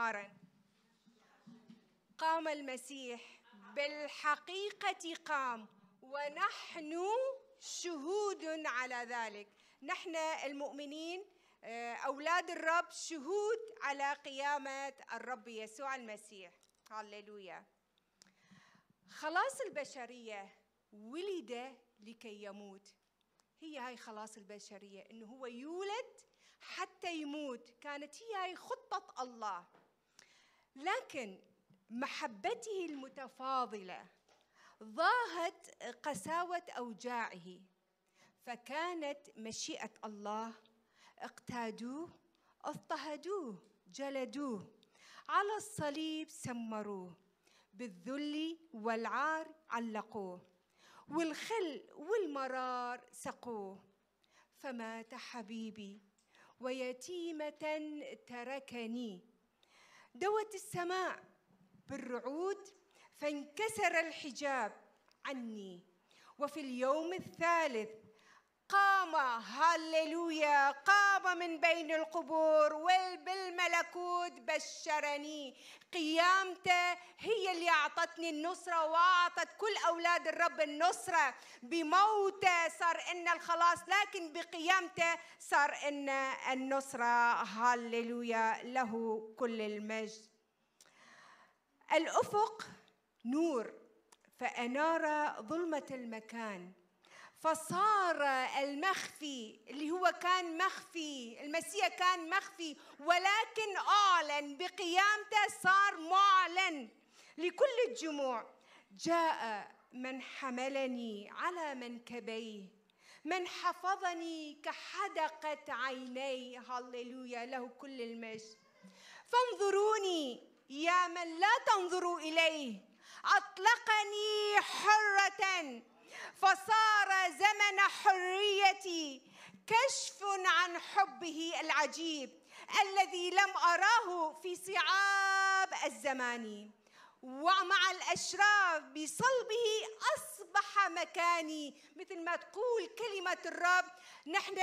شعارا قام المسيح بالحقيقة قام ونحن شهود على ذلك نحن المؤمنين آه، أولاد الرب شهود على قيامة الرب يسوع المسيح هللويا خلاص البشرية ولد لكي يموت هي هاي خلاص البشرية إنه هو يولد حتى يموت كانت هي هاي خطة الله لكن محبته المتفاضله ضاهت قساوه اوجاعه فكانت مشيئه الله اقتادوه اضطهدوه جلدوه على الصليب سمروه بالذل والعار علقوه والخل والمرار سقوه فمات حبيبي ويتيمه تركني دوت السماء بالرعود فانكسر الحجاب عني وفي اليوم الثالث قام هللويا قام من بين القبور وبالملكوت بشرني قيامته هي اللي أعطتني النصرة وأعطت كل أولاد الرب النصرة بموته صار إن الخلاص لكن بقيامته صار إن النصرة هللويا له كل المجد الأفق نور فأنار ظلمة المكان فصار المخفي اللي هو كان مخفي المسيح كان مخفي ولكن أعلن بقيامته صار معلن لكل الجموع جاء من حملني على منكبيه من حفظني كحدقة عيني هللويا له كل المجد فانظروني يا من لا تنظروا إليه أطلقني حرة فصار زمن حريتي كشف عن حبه العجيب الذي لم اراه في صعاب الزمان ومع الاشراف بصلبه اصبح مكاني مثل ما تقول كلمه الرب نحن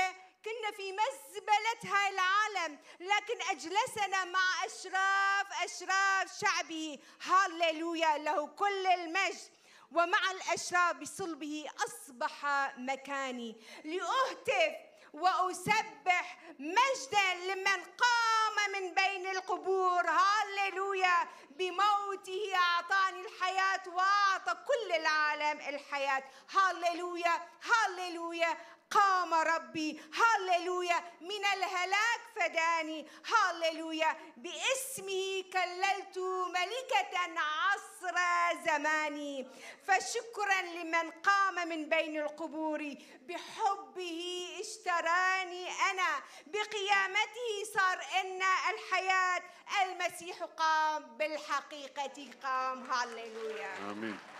كنا في مزبلة هاي العالم لكن أجلسنا مع أشراف أشراف شعبي هاللويا له كل المجد ومع الأشرار بصلبه أصبح مكاني لأهتف وأسبح مجدا لمن قام من بين القبور هاللويا بموته أعطاني الحياة وأعطى كل العالم الحياة هاللويا هاللويا قام ربي هللويا من الهلاك فداني هللويا باسمه كللت ملكة عصر زماني فشكرا لمن قام من بين القبور بحبه اشتراني أنا بقيامته صار إن الحياة المسيح قام بالحقيقة قام هللويا آمين